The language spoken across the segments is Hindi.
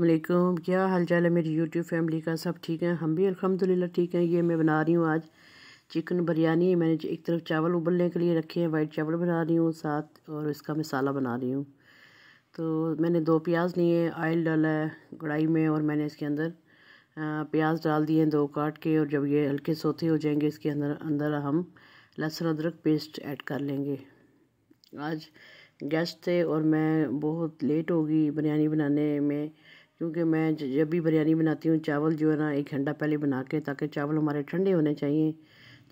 वालेकुम क्या हाल चाल है मेरी यूट्यूब फैमिली का सब ठीक है हम भी अलहमदिल्ला ठीक हैं ये मैं बना रही हूँ आज चिकन बिरयानी मैंने एक तरफ चावल उबलने के लिए रखे हैं वाइट चावल बना रही हूँ साथ और इसका मसाला बना रही हूँ तो मैंने दो प्याज लिए ऑयल डाला है कढ़ाई में और मैंने इसके अंदर प्याज डाल दिए दो काट के और जब ये हल्के सोते हो जाएंगे इसके अंदर अंदर हम लहसुन अदरक पेस्ट ऐड कर लेंगे आज गेस्ट थे और मैं बहुत लेट होगी बिरयानी बनाने में क्योंकि मैं जब भी बिरयानी बनाती हूँ चावल जो है ना एक घंटा पहले बना के ताकि चावल हमारे ठंडे होने चाहिए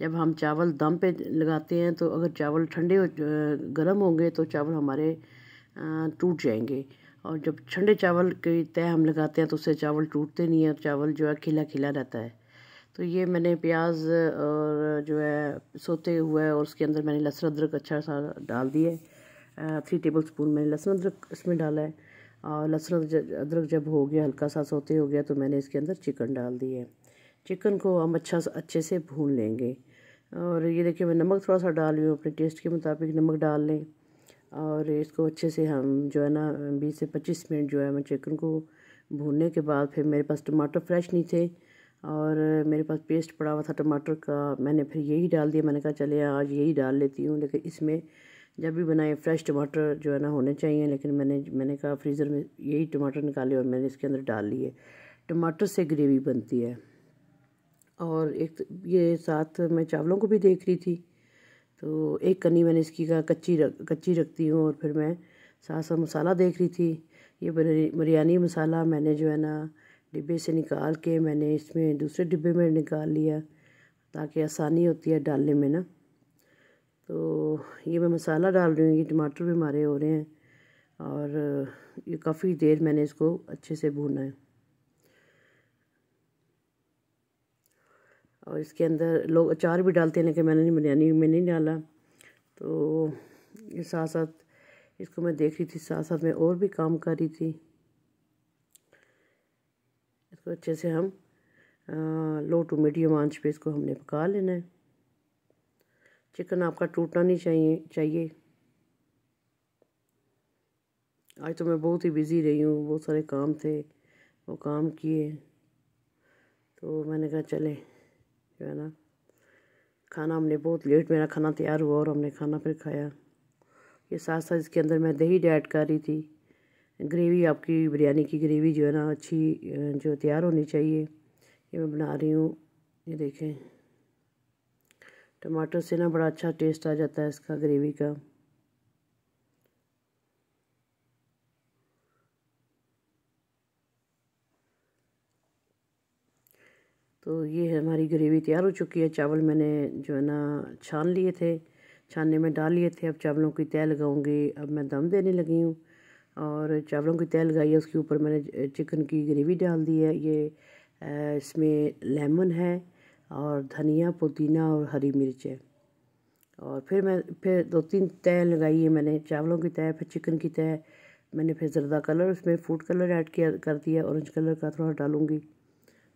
जब हम चावल दम पे लगाते हैं तो अगर चावल ठंडे गर्म होंगे तो चावल हमारे टूट जाएंगे और जब ठंडे चावल की तय हम लगाते हैं तो उससे चावल टूटते नहीं हैं और चावल जो है खिला खिला रहता है तो ये मैंने प्याज और जो है सोते हुए और उसके अंदर मैंने लहसुन अदरक अच्छा सा डाल दिया है थ्री टेबल स्पून मैंने लहसुन अदरक इसमें डाला है और लहसुन अदरक जब हो गया हल्का सा सोते हो गया तो मैंने इसके अंदर चिकन डाल दी है चिकन को हम अच्छा अच्छे से भून लेंगे और ये देखिए मैं नमक थोड़ा सा डाल रही हूँ अपने टेस्ट के मुताबिक नमक डाल लें और इसको अच्छे से हम जो है ना बीस से पच्चीस मिनट जो है मैं चिकन को भूनने के बाद फिर मेरे पास टमाटर फ्रेश नहीं थे और मेरे पास पेस्ट पड़ा हुआ था टमाटर का मैंने फिर यही डाल दिया मैंने कहा चले आज यही डाल लेती हूँ लेकिन इसमें जब भी बनाए फ्रेश टमाटर जो है ना होने चाहिए लेकिन मैंने मैंने कहा फ्रीज़र में यही टमाटर निकाले और मैंने इसके अंदर डाल लिए टमाटर से ग्रेवी बनती है और एक ये साथ मैं चावलों को भी देख रही थी तो एक कनी मैंने इसकी का कच्ची रख कच्ची रखती हूँ और फिर मैं साथ साथ मसाला देख रही थी ये बिरयानी मसाला मैंने जो है ना डिब्बे से निकाल के मैंने इसमें दूसरे डिब्बे में निकाल लिया ताकि आसानी होती है डालने में ना तो ये मैं मसाला डाल रही हूँ ये टमाटर भी हमारे हो रहे हैं और ये काफ़ी देर मैंने इसको अच्छे से भूना है और इसके अंदर लोग अचार भी डालते हैं लेकिन मैंने नहीं बिरयानी में नहीं डाला तो ये साथ साथ इसको मैं देख रही थी साथ साथ मैं और भी काम कर रही थी इसको अच्छे से हम आ, लो टू मीडियम आंच पे इसको हमने पका लेना है चिकन आपका टूटना नहीं चाहिए चाहिए आज तो मैं बहुत ही बिज़ी रही हूँ बहुत सारे काम थे वो काम किए तो मैंने कहा चले जो है ना खाना हमने बहुत लेट मेरा खाना तैयार हुआ और हमने खाना फिर खाया ये साथ साथ इसके अंदर मैं दही ऐड कर रही थी ग्रेवी आपकी बिरयानी की ग्रेवी जो है ना अच्छी जो तैयार होनी चाहिए ये मैं बना रही हूँ ये देखें टमाटर से ना बड़ा अच्छा टेस्ट आ जाता है इसका ग्रेवी का तो ये हमारी ग्रेवी तैयार हो चुकी है चावल मैंने जो है ना छान लिए थे छानने में डाल लिए थे अब चावलों की तय लगाऊंगी अब मैं दम देने लगी हूँ और चावलों की तय लगाई है उसके ऊपर मैंने चिकन की ग्रेवी डाल दी है ये इसमें लेमन है और धनिया पुदीना और हरी मिर्चें और फिर मैं फिर दो तीन तय लगाई है मैंने चावलों की तय फिर चिकन की तय मैंने फिर जरदा कलर उसमें फूड कलर ऐड किया कर दिया ऑरेंज कलर का थोड़ा डालूंगी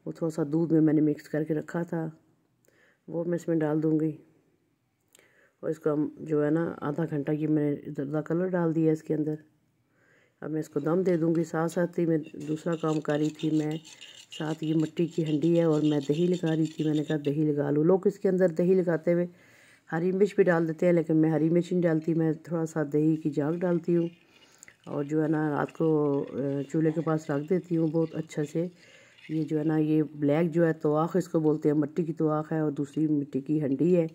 वो थोड़ा सा दूध में मैंने मिक्स करके रखा था वो मैं इसमें डाल दूँगी और इसको जो है ना आधा घंटा ये मैंने जरदा कलर डाल दिया इसके अंदर अब मैं इसको दम दे दूँगी साथ साथ ही मैं दूसरा काम कर रही थी मैं साथ ये मिट्टी की हंडी है और मैं दही लगा रही थी मैंने कहा दही लगा लूँ लोग इसके अंदर दही लगाते हुए हरी मिर्च भी डाल देते हैं लेकिन मैं हरी मिर्च नहीं डालती मैं थोड़ा सा दही की जाग डालती हूँ और जो है ना रात को चूल्हे के पास रख देती हूँ बहुत अच्छा से ये जो है ना ये ब्लैक जो है तोाख इसको बोलते हैं मिट्टी की तोाख है और दूसरी मिट्टी की हंडी है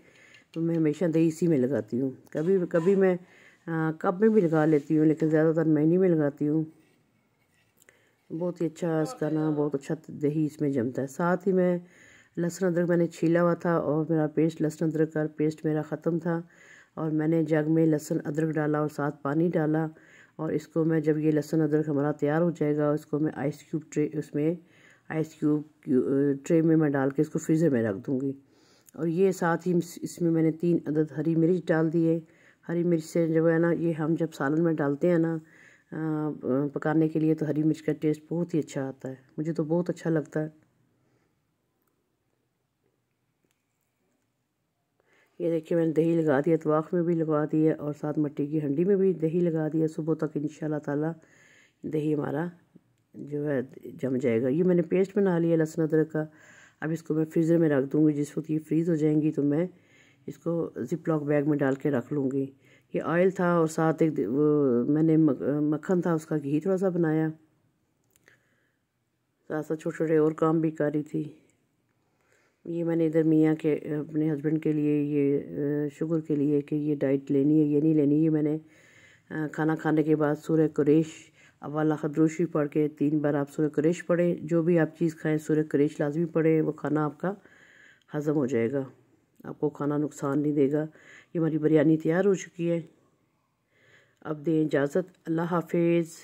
तो मैं हमेशा दही इसी में लगाती हूँ कभी कभी मैं कप में भी लगा लेती हूँ लेकिन ज़्यादातर मैं नहीं में लगाती हूँ बहुत ही अच्छा इसका ना बहुत अच्छा दही इसमें जमता है साथ ही मैं लहसुन अदरक मैंने छीला हुआ था और मेरा पेस्ट लहसुन अदरक का पेस्ट मेरा ख़त्म था और मैंने जग में लहसुन अदरक डाला और साथ पानी डाला और इसको मैं जब ये लहसुन अदरक हमारा तैयार हो जाएगा इसको मैं आइस क्यूब ट्रे उसमें आइस क्यूब ट्रे में मैं डाल के इसको फ्रीज़र में रख दूँगी और ये साथ ही इसमें मैंने तीन अदद हरी मिर्च डाल दिए हरी मिर्च से जो है ना ये हम जब सालन में डालते हैं ना पकाने के लिए तो हरी मिर्च का टेस्ट बहुत ही अच्छा आता है मुझे तो बहुत अच्छा लगता है ये देखिए मैंने दही लगा दिया तवाक में भी लगा दिया और साथ मट्टी की हंडी में भी दही लगा दिया सुबह तक इन ताला दही हमारा जो है जम जाएगा ये मैंने पेस्ट बना लिया लहसुन अदरक का अब इसको मैं फ्रीज़र में रख दूँगी जिस वक्त ये फ्रीज़ हो जाएंगी तो मैं इसको जिप लॉक बैग में डाल के रख लूँगी ये ऑयल था और साथ एक वो मैंने मक्खन था उसका घी थोड़ा सा बनाया साथ साथ छोटे छोटे और काम भी कर रही थी ये मैंने इधर मियाँ के अपने हस्बैंड के लिए ये शुगर के लिए कि ये डाइट लेनी है ये नहीं लेनी ये मैंने खाना खाने के बाद सूर्य कुरेश अवाला खदरोशी पढ़ के तीन बार आप सूर्य कुरेश पढ़ें जो भी आप चीज़ खाएं सूर्य कुरेश लाजमी पढ़ें वो खाना आपका हज़म हो जाएगा आपको खाना नुकसान नहीं देगा ये हमारी बिरयानी तैयार हो चुकी है अब दें इजाज़त अल्लाह हाफिज़